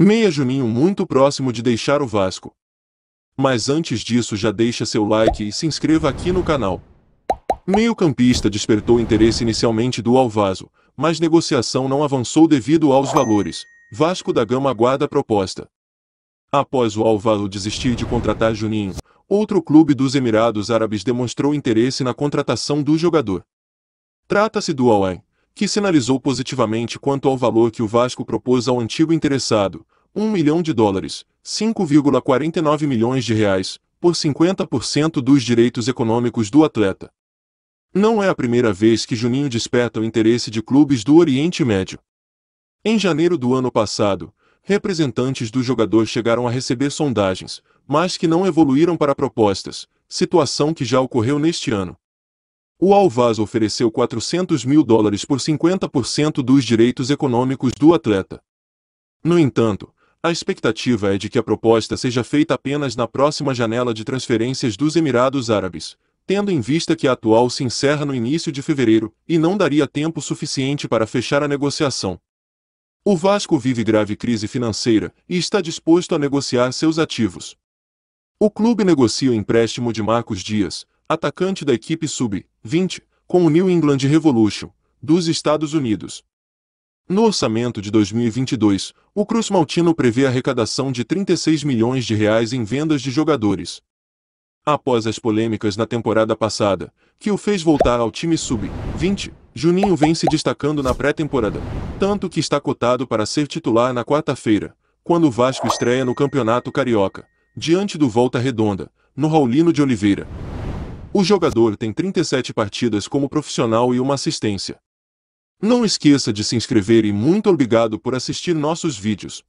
Meia Juninho muito próximo de deixar o Vasco. Mas antes disso já deixa seu like e se inscreva aqui no canal. Meio campista despertou interesse inicialmente do Alvaso, mas negociação não avançou devido aos valores. Vasco da Gama aguarda a proposta. Após o Alvaso desistir de contratar Juninho, outro clube dos Emirados Árabes demonstrou interesse na contratação do jogador. Trata-se do Al Ain, que sinalizou positivamente quanto ao valor que o Vasco propôs ao antigo interessado, 1 milhão de dólares, 5,49 milhões de reais, por 50% dos direitos econômicos do atleta. Não é a primeira vez que Juninho desperta o interesse de clubes do Oriente Médio. Em janeiro do ano passado, representantes do jogador chegaram a receber sondagens, mas que não evoluíram para propostas, situação que já ocorreu neste ano. O Alvaz ofereceu 400 mil dólares por 50% dos direitos econômicos do atleta. No entanto, a expectativa é de que a proposta seja feita apenas na próxima janela de transferências dos Emirados Árabes, tendo em vista que a atual se encerra no início de fevereiro e não daria tempo suficiente para fechar a negociação. O Vasco vive grave crise financeira e está disposto a negociar seus ativos. O clube negocia o empréstimo de Marcos Dias, atacante da equipe sub-20, com o New England Revolution, dos Estados Unidos. No orçamento de 2022, o Cruz Maltino prevê a arrecadação de 36 milhões de reais em vendas de jogadores. Após as polêmicas na temporada passada, que o fez voltar ao time sub-20, Juninho vem se destacando na pré-temporada, tanto que está cotado para ser titular na quarta-feira, quando o Vasco estreia no Campeonato Carioca, diante do Volta Redonda, no Raulino de Oliveira, o jogador tem 37 partidas como profissional e uma assistência. Não esqueça de se inscrever e muito obrigado por assistir nossos vídeos.